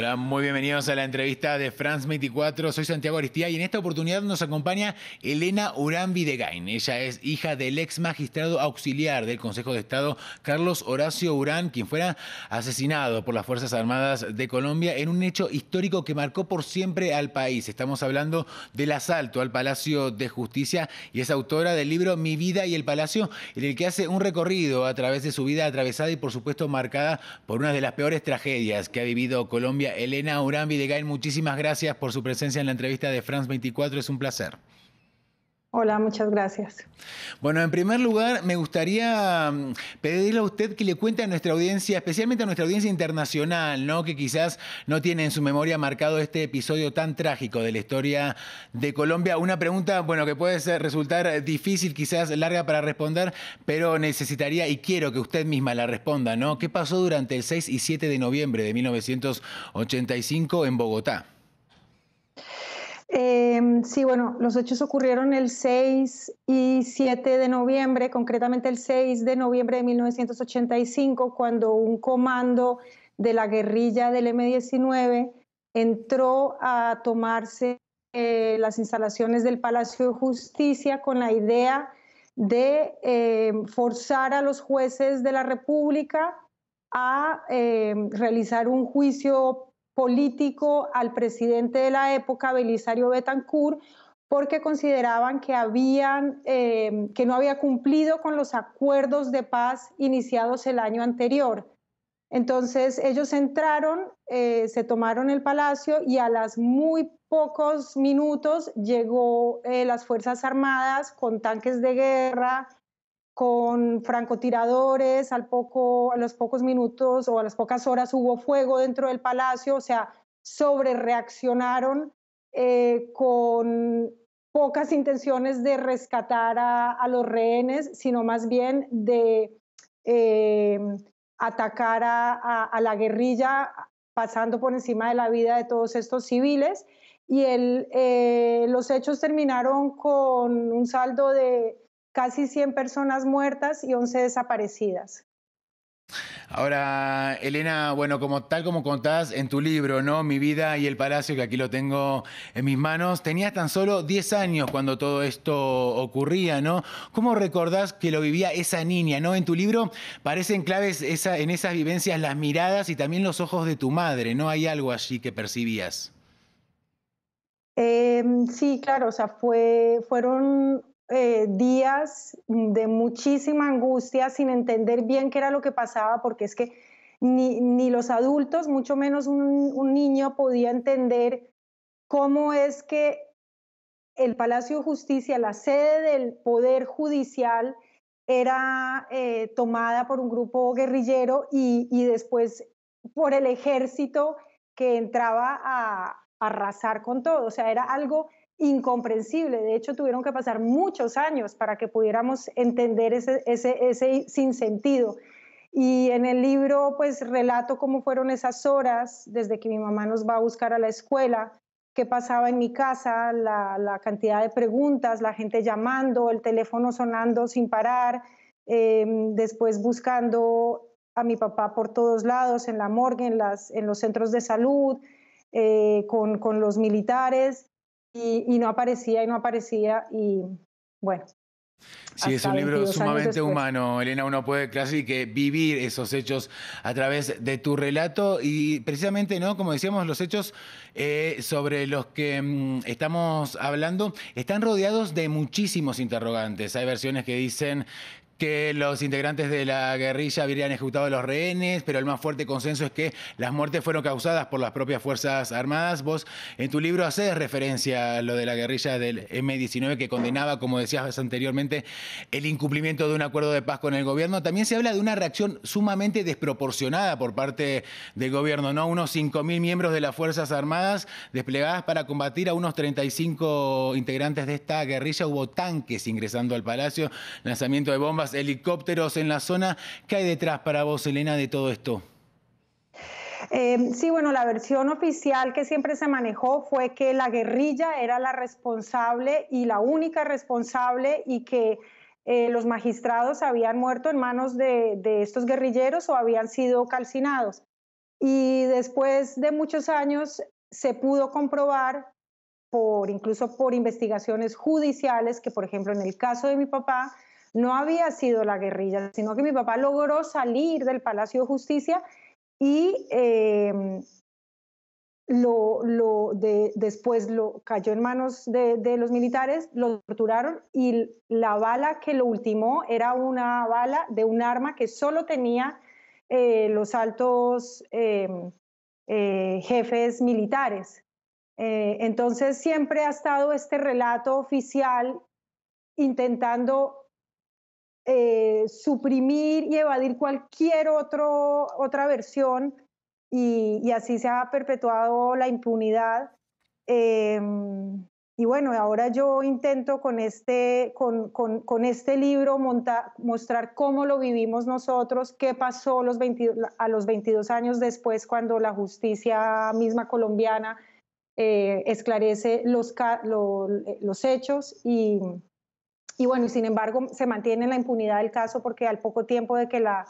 Hola, muy bienvenidos a la entrevista de France 24. Soy Santiago Aristía y en esta oportunidad nos acompaña Elena Urán Videgain. Ella es hija del ex magistrado auxiliar del Consejo de Estado, Carlos Horacio Urán, quien fuera asesinado por las Fuerzas Armadas de Colombia en un hecho histórico que marcó por siempre al país. Estamos hablando del asalto al Palacio de Justicia y es autora del libro Mi vida y el Palacio, en el que hace un recorrido a través de su vida atravesada y por supuesto marcada por una de las peores tragedias que ha vivido Colombia Elena Urambi de Gain, muchísimas gracias por su presencia en la entrevista de France 24. Es un placer. Hola, muchas gracias. Bueno, en primer lugar, me gustaría mm, pedirle a usted que le cuente a nuestra audiencia, especialmente a nuestra audiencia internacional, ¿no? que quizás no tiene en su memoria marcado este episodio tan trágico de la historia de Colombia. Una pregunta, bueno, que puede resultar difícil, quizás larga para responder, pero necesitaría y quiero que usted misma la responda, ¿no? ¿Qué pasó durante el 6 y 7 de noviembre de 1985 en Bogotá? Em, sí, bueno, los hechos ocurrieron el 6 y 7 de noviembre, concretamente el 6 de noviembre de 1985, cuando un comando de la guerrilla del M-19 entró a tomarse eh, las instalaciones del Palacio de Justicia con la idea de eh, forzar a los jueces de la República a eh, realizar un juicio político al presidente de la época, Belisario Betancourt, porque consideraban que, habían, eh, que no había cumplido con los acuerdos de paz iniciados el año anterior. Entonces ellos entraron, eh, se tomaron el palacio y a las muy pocos minutos llegó eh, las Fuerzas Armadas con tanques de guerra, con francotiradores, al poco, a los pocos minutos o a las pocas horas hubo fuego dentro del palacio, o sea, sobre reaccionaron eh, con pocas intenciones de rescatar a, los rehenes, sino más bien de eh, atacar a, la guerrilla pasando por encima de la vida de todos estos civiles. Y el, eh, los hechos terminaron con un saldo de casi 100 personas muertas y 11 desaparecidas. Ahora, Elena, bueno, como tal como contás en tu libro, ¿no? Mi vida y el palacio, que aquí lo tengo en mis manos, tenías tan solo 10 años cuando todo esto ocurría, ¿no? ¿Cómo recordás que lo vivía esa niña, ¿no? En tu libro parecen claves en esas vivencias las miradas y también los ojos de tu madre, ¿no? Hay algo allí que percibías. Em, sí, claro, o sea, fue, fueron eh, días de muchísima angustia sin entender bien qué era lo que pasaba, porque es que ni, ni los adultos, mucho menos un, niño, podía entender cómo es que el Palacio de Justicia, la sede del Poder Judicial, era eh, tomada por un grupo guerrillero y, después por el ejército que entraba a arrasar con todo. O sea, era algo incomprensible. De hecho, tuvieron que pasar muchos años para que pudiéramos entender ese, ese, ese sinsentido. Y en el libro, pues relato cómo fueron esas horas desde que mi mamá nos va a buscar a la escuela, qué pasaba en mi casa, la, cantidad de preguntas, la gente llamando, el teléfono sonando sin parar, em, después buscando a mi papá por todos lados, en la morgue, en, las, en los centros de salud, eh, con, con los militares y, no aparecía y no aparecía y bueno, Sí, es un libro sumamente humano, Elena, uno puede casi que vivir esos hechos a través de tu relato y precisamente, ¿no? Como decíamos, los hechos eh, sobre los que mm, estamos hablando están rodeados de muchísimos interrogantes. Hay versiones que dicen que los integrantes de la guerrilla habrían ejecutado a los rehenes, pero el más fuerte consenso es que las muertes fueron causadas por las propias Fuerzas Armadas. Vos en tu libro haces referencia a lo de la guerrilla del M-19 que condenaba, como decías anteriormente, el incumplimiento de un acuerdo de paz con el gobierno. También se habla de una reacción sumamente desproporcionada por parte del gobierno, ¿no? Unos 5.000 miembros de las Fuerzas Armadas desplegadas para combatir a unos 35 integrantes de esta guerrilla. Hubo tanques ingresando al palacio, lanzamiento de bombas helicópteros en la zona. ¿Qué hay detrás para vos, Elena, de todo esto? Eh, sí, bueno, la versión oficial que siempre se manejó fue que la guerrilla era la responsable y la única responsable y que eh, los magistrados habían muerto en manos de, de estos guerrilleros o habían sido calcinados. Y después de muchos años se pudo comprobar por incluso por investigaciones judiciales que por ejemplo en el caso de mi papá no había sido la guerrilla, sino que mi papá logró salir del Palacio de Justicia y eh, lo, después lo cayó en manos de, los militares, lo torturaron y la bala que lo ultimó era una bala de un arma que solo tenía eh, los altos em, eh, jefes militares. entonces siempre ha estado este relato oficial intentando eh, suprimir y evadir cualquier otro, otra versión y, así se ha perpetuado la impunidad. Em, y bueno, ahora yo intento con este, con, este libro mostrar cómo lo vivimos nosotros, qué pasó a los 22 años después cuando la justicia misma colombiana eh, esclarece los, los hechos y, y bueno, sin embargo se mantiene la impunidad del caso porque al poco tiempo de que la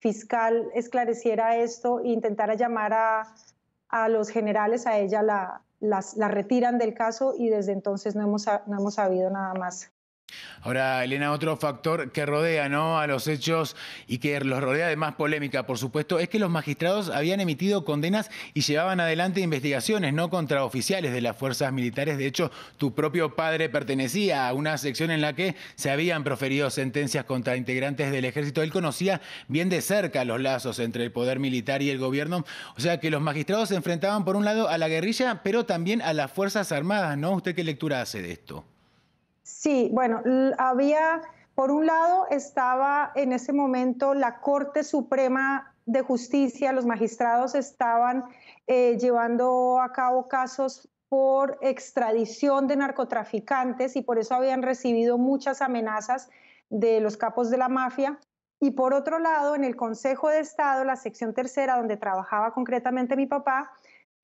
fiscal esclareciera esto e intentara llamar a, los generales, a ella la, las, retiran del caso y desde entonces no hemos, no hemos sabido nada más Ahora, Elena, otro factor que rodea ¿no? a los hechos y que los rodea de más polémica, por supuesto, es que los magistrados habían emitido condenas y llevaban adelante investigaciones no contra oficiales de las fuerzas militares. De hecho, tu propio padre pertenecía a una sección en la que se habían proferido sentencias contra integrantes del ejército. Él conocía bien de cerca los lazos entre el poder militar y el gobierno. O sea que los magistrados se enfrentaban, por un lado, a la guerrilla, pero también a las Fuerzas Armadas, ¿no? ¿Usted qué lectura hace de esto? Sí, bueno, había, por un lado, estaba en ese momento la Corte Suprema de Justicia, los magistrados estaban eh, llevando a cabo casos por extradición de narcotraficantes y por eso habían recibido muchas amenazas de los capos de la mafia. Y por otro lado, en el Consejo de Estado, la sección tercera, donde trabajaba concretamente mi papá,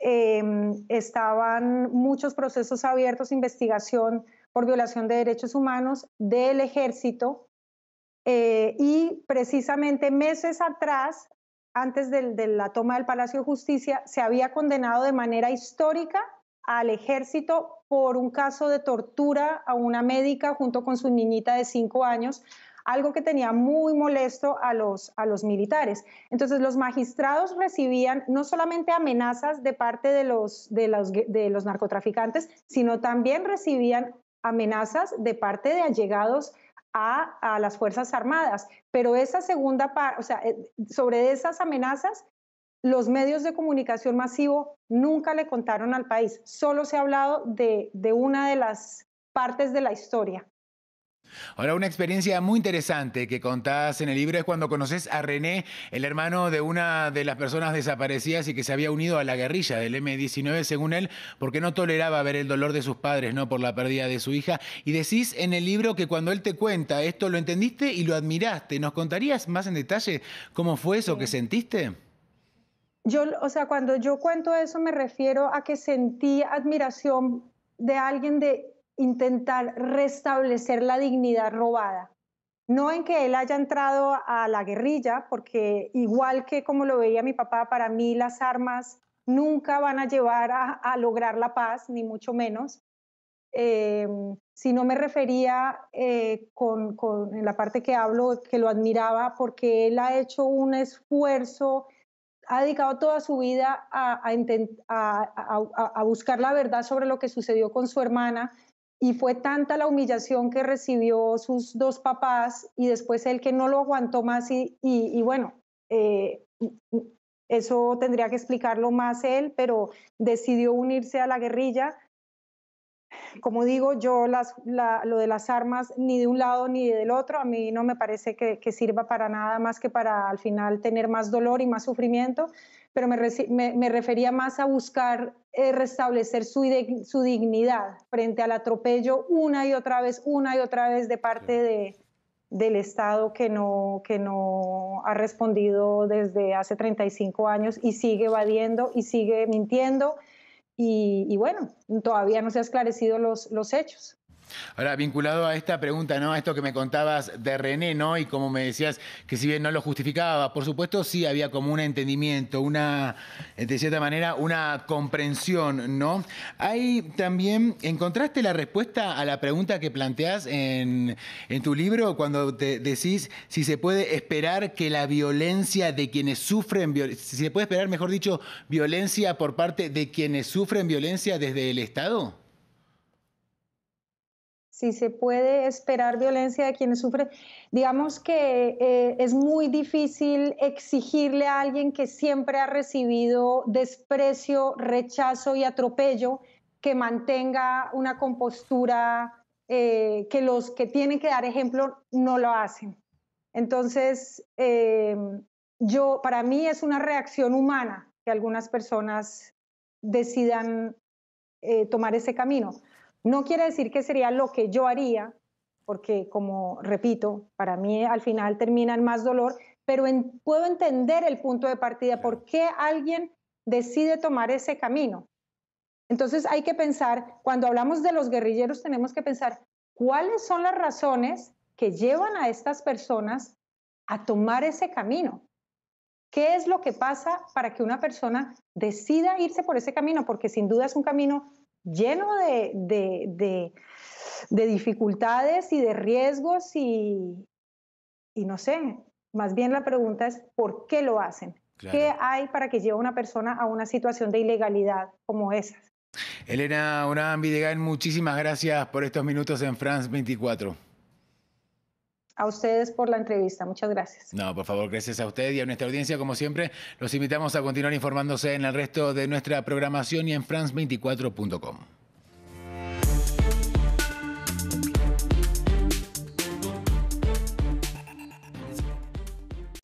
em, estaban muchos procesos abiertos, investigación por violación de derechos humanos del ejército. Eh, y precisamente meses atrás, antes de, la toma del Palacio de Justicia, se había condenado de manera histórica al ejército por un caso de tortura a una médica junto con su niñita de cinco años, algo que tenía muy molesto a los, a los militares. Entonces los magistrados recibían no solamente amenazas de parte de los, de los, de los narcotraficantes, sino también recibían amenazas de parte de allegados a, las Fuerzas Armadas. Pero esa segunda o sea, eh, sobre esas amenazas, los medios de comunicación masivo nunca le contaron al país. Solo se ha hablado de, de una de las partes de la historia. Ahora, una experiencia muy interesante que contás en el libro es cuando conoces a René, el hermano de una de las personas desaparecidas y que se había unido a la guerrilla del M-19, según él, porque no toleraba ver el dolor de sus padres, ¿no? Por la pérdida de su hija. Y decís en el libro que cuando él te cuenta esto, lo entendiste y lo admiraste. ¿Nos contarías más en detalle cómo fue eso que sentiste? Yo, o sea, cuando yo cuento eso me refiero a que sentí admiración de alguien de intentar restablecer la dignidad robada. No en que él haya entrado a la guerrilla, porque igual que como lo veía mi papá, para mí las armas nunca van a llevar a, lograr la paz, ni mucho menos. Em, si no me refería eh, con, en la parte que hablo, que lo admiraba, porque él ha hecho un esfuerzo, ha dedicado toda su vida a, a buscar la verdad sobre lo que sucedió con su hermana, y fue tanta la humillación que recibió sus dos papás y después él que no lo aguantó más y, bueno, eh, eso tendría que explicarlo más él, pero decidió unirse a la guerrilla. Como digo, yo las, lo de las armas ni de un lado ni del otro, a mí no me parece que sirva para nada más que para al final tener más dolor y más sufrimiento pero me, refería más a buscar eh, restablecer su, dignidad frente al atropello una y otra vez, una y otra vez de parte del Estado que no, ha respondido desde hace 35 años y sigue evadiendo y sigue mintiendo. Y, bueno, todavía no se han esclarecido los hechos. Ahora, vinculado a esta pregunta, ¿no? A esto que me contabas de René, ¿no? Y como me decías, que si bien no lo justificaba, por supuesto sí había como un entendimiento, una, de cierta manera, una comprensión, ¿no? Hay también, ¿encontraste la respuesta a la pregunta que planteas en, en tu libro cuando te decís si se puede esperar que la violencia de quienes sufren, si se puede esperar, mejor dicho, violencia por parte de quienes sufren violencia desde el Estado? si se puede esperar violencia de quienes sufren. Digamos que eh, es muy difícil exigirle a alguien que siempre ha recibido desprecio, rechazo y atropello que mantenga una compostura eh, que los que tienen que dar ejemplo no lo hacen. Entonces, eh, yo, para mí es una reacción humana que algunas personas decidan tomar ese camino. No quiere decir que sería lo que yo haría, porque como repito, para mí al final termina en más dolor, pero puedo entender el punto de partida, por qué alguien decide tomar ese camino. Entonces hay que pensar, cuando hablamos de los guerrilleros, tenemos que pensar cuáles son las razones que llevan a estas personas a tomar ese camino. ¿Qué es lo que pasa para que una persona decida irse por ese camino? Porque sin duda es un camino lleno de, dificultades y de riesgos y, y, no sé, más bien la pregunta es, ¿por qué lo hacen? ¿Qué hay para que lleve a una persona a una situación de ilegalidad como esa? Elena Orán Videgan, muchísimas gracias por estos minutos en France 24. A ustedes por la entrevista, muchas gracias. No, por favor, gracias a usted y a nuestra audiencia. Como siempre, los invitamos a continuar informándose en el resto de nuestra programación y en france24.com.